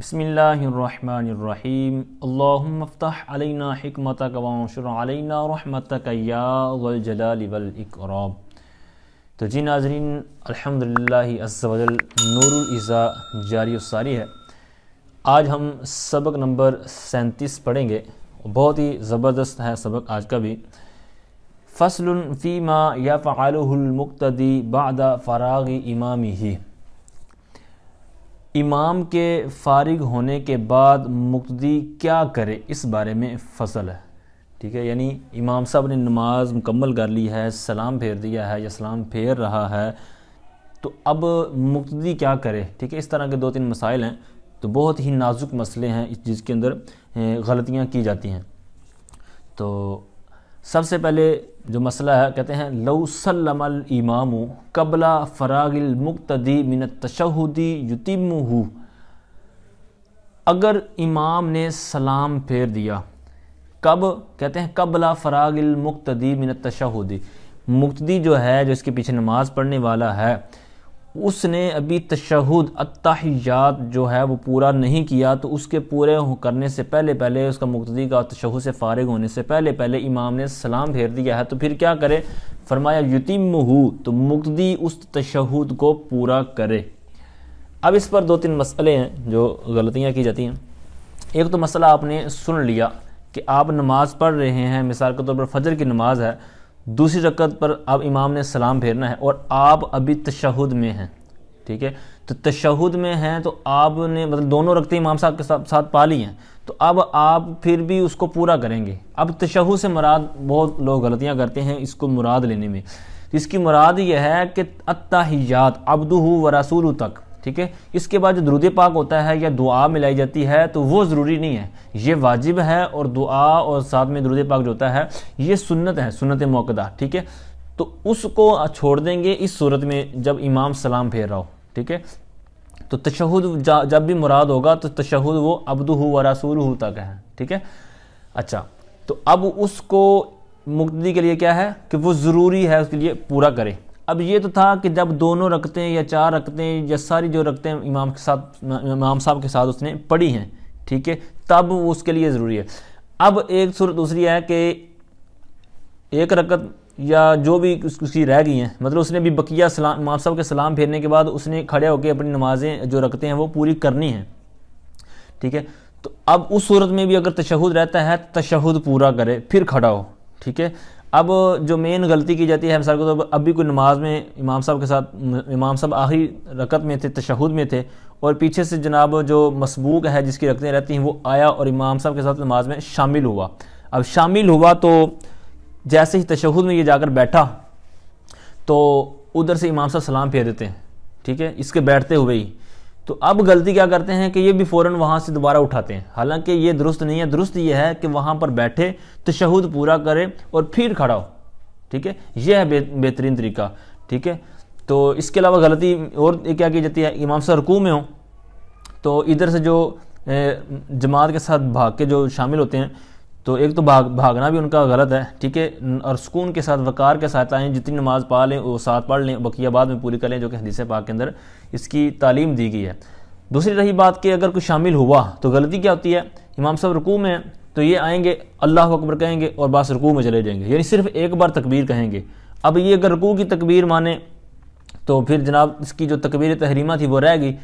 बसमीम्फ़्ताना हमत कवाशरना रहमत याजलावलकराब तो जी नाजरीन अल्हम्दुलिल्लाह नूरज़ा जारी सारी है आज हम सबक नंबर सैंतीस पढ़ेंगे बहुत ही ज़बरदस्त है सबक आज का भी फ़सल फ़ीमा या फ़ालमकतदी बाद फ़रागी इमामी ही इमाम के फारिग होने के बाद मुक्तदी क्या करे इस बारे में फसल है ठीक है यानी इमाम साहब ने नमाज मुकम्मल कर ली है सलाम फेर दिया है या सलाम फेर रहा है तो अब मुक्तदी क्या करे ठीक है इस तरह के दो तीन मसाइल हैं तो बहुत ही नाजुक मसले हैं जिसके अंदर गलतियाँ की जाती हैं तो सबसे पहले जो मसला है कहते हैं लौसलम इमाम कबला फ़रागिल मुक्तदी मिन तशहुदी युतिम अगर इमाम ने सलाम फेर दिया कब कहते हैं कबला फ़रागिल मुक्तदी मिन तशहुदी मुक्तदी जो है जो इसके पीछे नमाज़ पढ़ने वाला है उसने अभी तशहद अतहयात जो है वो पूरा नहीं किया तो उसके पूरे करने से पहले पहले उसका मुक्तदी का तशह से फारग होने से पहले पहले इमाम ने सलाम फेर दिया है तो फिर क्या करे फरमाया यतीम हो तो मुख्तदी उस तशहद को पूरा करे अब इस पर दो तीन मसले हैं जो गलतियाँ की जाती हैं एक तो मसला आपने सुन लिया कि आप नमाज़ पढ़ रहे हैं मिसाल के तौर तो पर फजर की नमाज़ है दूसरी रकत पर अब इमाम ने सलाम फेरना है और आप अभी तशहद में हैं ठीक है तो तशहद में हैं तो आपने मतलब दोनों रखते इमाम साहब के साथ, साथ पा ली हैं तो अब आप फिर भी उसको पूरा करेंगे अब तशह से मुराद बहुत लोग गलतियां करते हैं इसको मुराद लेने में तो इसकी मुराद यह है कि अत्ताहियात अब्दू व रसूल तक ठीक है इसके बाद जो दरुद पाक होता है या दुआ मिलाई जाती है तो वो ज़रूरी नहीं है ये वाजिब है और दुआ और साथ में द्रुद पाक जो होता है ये सुन्नत है सुन्नत मौकदा ठीक है तो उसको छोड़ देंगे इस सूरत में जब इमाम सलाम फेर रहा हो ठीक है तो तशहद जब भी मुराद होगा तो तशहद वो अबदू व रसूल हु तक है ठीक है अच्छा तो अब उसको मुक्ति के लिए क्या है कि वो ज़रूरी है उसके लिए पूरा करें अब ये तो था कि जब दोनों रखते हैं या चार रखते हैं या सारी जो रखते हैं इमाम के साथ इमाम साहब के साथ उसने पढ़ी हैं ठीक है तब उसके लिए ज़रूरी है अब एक सूरत दूसरी है कि एक रकत या जो भी उसकी रह गई हैं मतलब उसने भी बकिया सलाम इमाम साहब के सलाम फेरने के बाद उसने खड़े होकर अपनी नमाजें जो रखते हैं वो पूरी करनी है ठीक है तो अब उस सूरत में भी अगर तशहद रहता है तशहद पूरा करे फिर खड़ा हो ठीक है अब जो मेन गलती की जाती है के तौर तो अब भी कोई नमाज में इमाम साहब के साथ इमाम साहब आखिरी रकत में थे तशहद में थे और पीछे से जनाब जो मसबूक है जिसकी रकतें रहती हैं वो आया और इमाम साहब के साथ नमाज में शामिल हुआ अब शामिल हुआ तो जैसे ही तशहद में ये जाकर बैठा तो उधर से इमाम साहब सलाम फेर देते हैं ठीक है इसके बैठते हुए ही तो अब गलती क्या करते हैं कि ये भी फ़ौरन वहाँ से दोबारा उठाते हैं हालांकि ये दुरुस्त नहीं है दुरुस्त ये है कि वहाँ पर बैठे तशहद पूरा करें और फिर खड़ा हो ठीक है यह है बेहतरीन तरीका ठीक है तो इसके अलावा गलती और क्या की जाती है इमाम से रकू में हो तो इधर से जो जमात के साथ भाग के जो शामिल होते हैं तो एक तो भाग भागना भी उनका गलत है ठीक है और सुकून के साथ वकार के साथ आएँ जितनी नमाज़ पा लें वो साथ पढ़ लें बकिया बाद में पूरी कर लें जो कि हदीस पाक के अंदर इसकी तालीम दी गई है दूसरी रही बात कि अगर कुछ शामिल हुआ तो गलती क्या होती है इमाम साहब रुकू में तो ये आएंगे अल्लाह अकबर कहेंगे और बस रुकू में चले जाएंगे यानी सिर्फ एक बार तकबीर कहेंगे अब ये अगर रुकू की तकबीर माने तो फिर जनाब इसकी जो तकबीर तहरीमा थी वो रह गई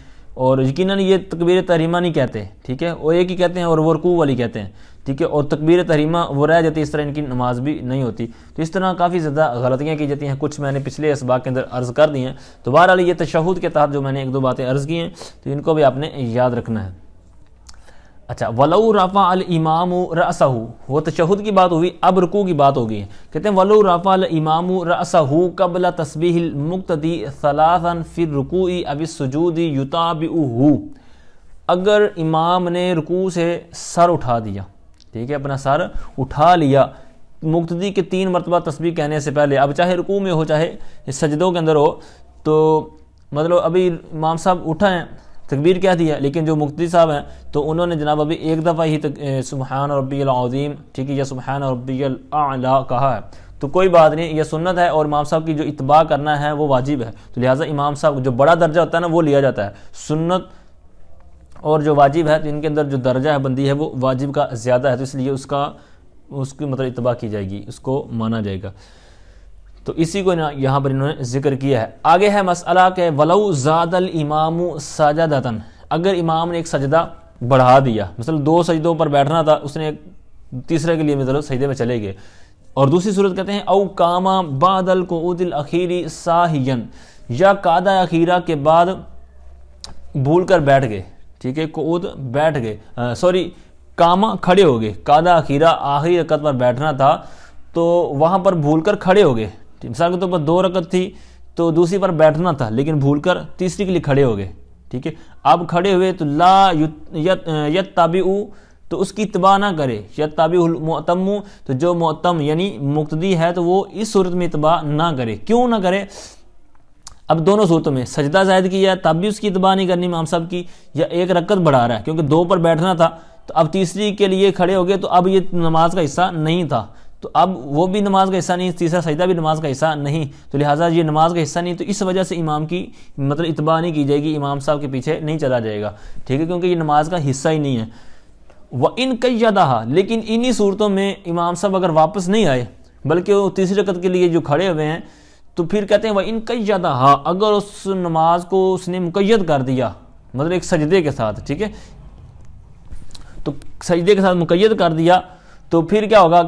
और यकीन ये तकबीर तहरीमा नहीं कहते ठीक है वो एक ही कहते हैं और वो रुकू वाली कहते हैं ठीक है और तकबीर तहरीमा वो रह जाती है इस तरह इनकी नमाज भी नहीं होती तो इस तरह काफ़ी ज़्यादा गलतियाँ की जाती हैं कुछ मैंने पिछले इसबाक के अंदर अर्ज़ कर दी हैं तो बहरहाल ये तशहद के तहत जो मैंने एक दो बातें अर्ज़ की हैं तो इनको भी आपने याद रखना है अच्छा वलऊ राफ़ा अल इमाम रसाहू वो तशहद की बात हुई अब रुकू की बात हो गई है कहते हैं वलऊ राफ़ा अल इमाम रसाहू कबला तस्बी मुक्तदी सलासन फिर रुकू अबिस सजूदी युताबी अगर इमाम ने रुकू से सर उठा दिया ठीक है अपना सर उठा लिया मुक्तदी के तीन मरतबा तस्वीर कहने से पहले अब चाहे रुकू में हो चाहे सजदों के अंदर हो तो मतलब अभी इमाम साहब उठा है तकबीर कह दी है लेकिन जो मुक्ति साहब हैं तो उन्होंने जनाब अभी एक दफ़ा ही सुबहान रबीम ठीक है या सुबहान रबील कहा है तो कोई बात नहीं यह सुन्नत है और इमाम साहब की जो इतबा करना है वो वाजिब है तो लिहाजा इमाम साहब जो बड़ा दर्जा होता है ना वो लिया जाता है सुन्नत और जो वाजिब है तो इनके अंदर जो दर्जा है बंदी है वो वाजिब का ज़्यादा है तो इसलिए उसका उसकी मतलब इतबा की जाएगी उसको माना जाएगा तो इसी को यहाँ पर इन्होंने जिक्र किया है आगे है मसला के वलऊ ज़ादल इमाम दतन अगर इमाम ने एक सजदा बढ़ा दिया मतलब दो सजदों पर बैठना था उसने तीसरे के लिए मतलब सजदे में चले गए और दूसरी सूरत कहते हैं औ कामा बादल को उदिल अखीरी साहियन या कादा अखीरा के बाद भूल कर बैठ गए ठीक है कूद बैठ गए सॉरी कामा खड़े हो गए कादा अखीरा आखिरी रकत पर बैठना था तो वहाँ पर भूल कर खड़े हो गए मिसाल के तौर तो पर दो रकत थी तो दूसरी पर बैठना था लेकिन भूल कर तीसरी के लिए खड़े हो गए ठीक है अब खड़े हुए तो ला यत यत ताबी तो उसकी इतबा ना करे यद ताबी मतम तो जो मोतम यानी मुक्तदी है तो वो इस सूरत में इतबा ना करे क्यों ना करे अब दोनों सूरतों में सजदा जायद किया तब भी उसकी इतबा नहीं करनी इमाम साहब की या एक रकत बढ़ा रहा है क्योंकि दो पर बैठना था तो अब तीसरी के लिए खड़े हो गए तो अब ये नमाज का हिस्सा नहीं था तो अब वो भी नमाज का हिस्सा नहीं तीसरा सजदा भी नमाज का हिस्सा नहीं तो लिहाजा ये नमाज का हिस्सा नहीं तो इस वजह से इमाम की मतलब इतबा नहीं की जाएगी इमाम साहब के पीछे नहीं चला जाएगा ठीक है क्योंकि ये नमाज का हिस्सा ही नहीं है वह इन कई ज़्यादा लेकिन इन्हीं सूरतों में इमाम साहब अगर वापस नहीं आए बल्कि वो तीसरी रकत के लिए जो खड़े हुए हैं तो फिर कहते हैं वह इन कई ज्यादा हा अगर उस नमाज को उसने मुकैद कर दिया मतलब एक सजदे के साथ ठीक है तो सजदे के साथ मुकैद कर दिया तो फिर क्या होगा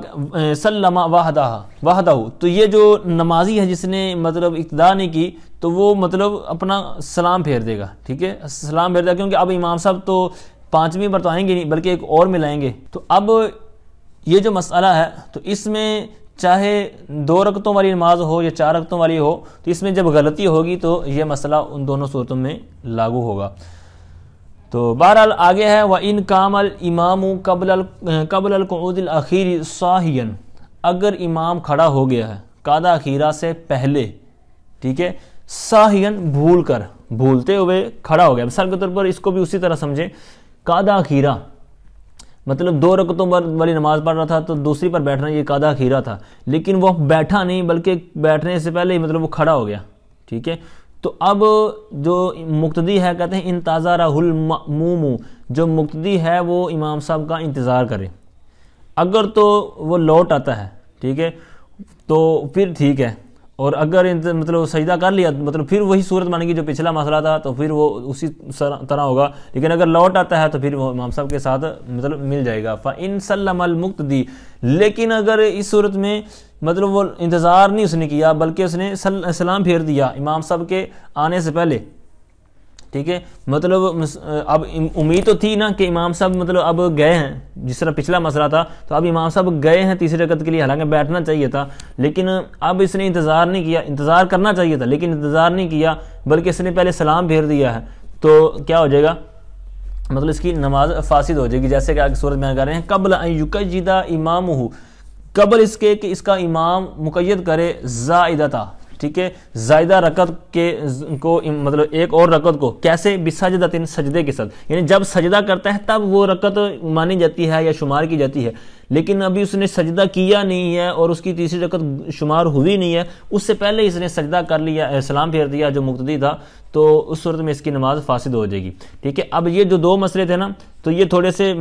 सल्लमा वाहदा वाहदा तो ये जो नमाजी है जिसने मतलब इतदा नहीं की तो वो मतलब अपना सलाम फेर देगा ठीक है सलाम फेर देगा क्योंकि अब इमाम साहब तो पाँचवीं पर तो आएंगे नहीं बल्कि एक और मिलाएंगे तो अब ये जो मसला है तो इसमें चाहे दो रकतों वाली नमाज हो या चार रकतों वाली हो तो इसमें जब गलती होगी तो ये मसला उन दोनों सूरतों में लागू होगा तो बहरहाल आगे है व इन कामल इमाम कबल कबल अखीर साहियन अगर इमाम खड़ा हो गया है कादा अखीरा से पहले ठीक है साहियन भूल कर भूलते हुए खड़ा हो गया मिसाल के तौर पर इसको भी उसी तरह समझें कादा अखीरा मतलब दो रकतों पर वाली नमाज पढ़ रहा था तो दूसरी पर बैठना ये कादा खीरा था लेकिन वो बैठा नहीं बल्कि बैठने से पहले ही मतलब वो खड़ा हो गया ठीक है तो अब जो मुक्तदी है कहते हैं इन ताज़ा राहुल मूमू जो मुक्तदी है वो इमाम साहब का इंतज़ार करें अगर तो वो लौट आता है ठीक है तो फिर ठीक है और अगर मतलब सजदा कर लिया मतलब फिर वही सूरत मानेगी जो पिछला मसला था तो फिर वो उसी तरह होगा लेकिन अगर लौट आता है तो फिर वो इमाम साहब के साथ मतलब मिल जाएगा फ इन मुक्त दी लेकिन अगर इस सूरत में मतलब वो इंतज़ार नहीं उसने किया बल्कि उसने सलाम फेर दिया इमाम साहब के आने से पहले ठीक है मतलब अब उम्मीद तो थी ना कि इमाम साहब मतलब अब गए हैं जिस तरह पिछला मसला था तो अब इमाम साहब गए हैं तीसरी रकत के लिए हालांकि बैठना चाहिए था लेकिन अब इसने इंतज़ार नहीं किया इंतज़ार करना चाहिए था लेकिन इंतज़ार नहीं किया बल्कि इसने पहले सलाम फेर दिया है तो क्या हो जाएगा मतलब इसकी नमाज फासिद हो जाएगी जैसे कि आगे सूरत में कह रहे हैं कबल युकदा इमाम कबल इसके कि इसका इमाम मुकैद करे जायदा था ठीक है ज्यादा रकत के को मतलब एक और रकत को कैसे इन सजदे के साथ यानी जब सजदा करता है तब वो रकत मानी जाती है या शुमार की जाती है लेकिन अभी उसने सजदा किया नहीं है और उसकी तीसरी रकत शुमार हुई नहीं है उससे पहले इसने सजदा कर लिया सलाम फेर दिया जो मुक्तदी था तो उस सूरत में इसकी नमाज फासिद हो जाएगी ठीक है अब ये जो दो मसले थे ना तो ये थोड़े से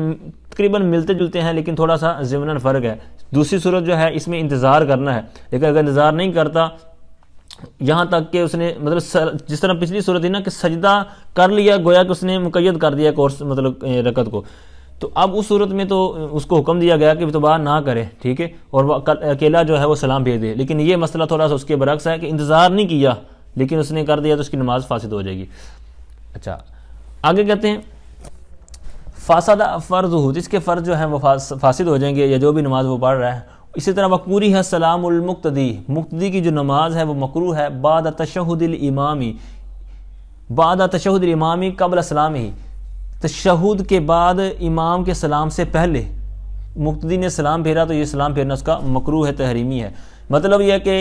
तकरीबन मिलते जुलते हैं लेकिन थोड़ा सा ज़मन फ़र्क है दूसरी सूरत जो है इसमें इंतज़ार करना है लेकिन अगर इंतज़ार नहीं करता यहाँ तक कि उसने मतलब सर, जिस तरह पिछली सूरत थी ना कि सजदा कर लिया गोया कि उसने मुकैद कर दिया कोर्स मतलब रकत को तो अब उस सूरत में तो उसको हुक्म दिया गया कि तोबा ना करे ठीक है और अकेला जो है वो सलाम भेज दे लेकिन ये मसला थोड़ा सा उसके बरक्स है कि इंतज़ार नहीं किया लेकिन उसने कर दिया तो उसकी नमाज फासिद हो जाएगी अच्छा आगे कहते हैं फासदा फ़र्ज हो जिसके फ़र्ज जो है वो फास, फासिद हो जाएंगे या जो भी नमाज वो पढ़ रहा है इसी तरह मकबूरी है सलामुलमुक्तदी मुक्तदी की जो नमाज है वो मकरू है बाद तशहदिलमामी बाद तशहदिलमामी कबल सलाम ही तशहद के बाद इमाम के सलाम से पहले मुक्तदी ने सलाम फेरा तो ये सलाम फेरना उसका मकरू है तहरीमी है मतलब यह कि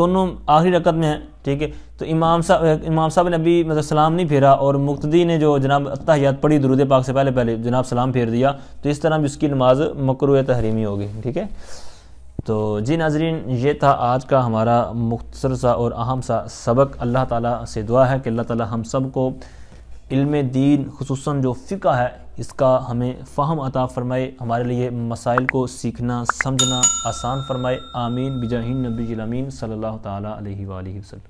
दोनों आखिरी रकत में है ठीक है तो इमाम साहब इमाम साहब ने अभी मतलब सलाम नहीं फेरा और मुक्तदी ने जो जनाब अतहयात पढ़ी दरूद पाक से पहले पहले जनाब सलाम फेर दिया तो इस तरह भी उसकी नमाज मकरू तहरीमी होगी ठीक है तो जी नाजरीन ये था आज का हमारा मुख्तर सा और अहम सा सबक अल्लाह ताला से दुआ है कि अल्लाह ताला हम सब को इल्म दीन खसूस जो फ़िका है इसका हमें फ़हम अता फ़रमाए हमारे लिए मसाइल को सीखना समझना आसान फ़रमाए आमीन बिजाहीन नबी जिलमीन सल्ला तसल्म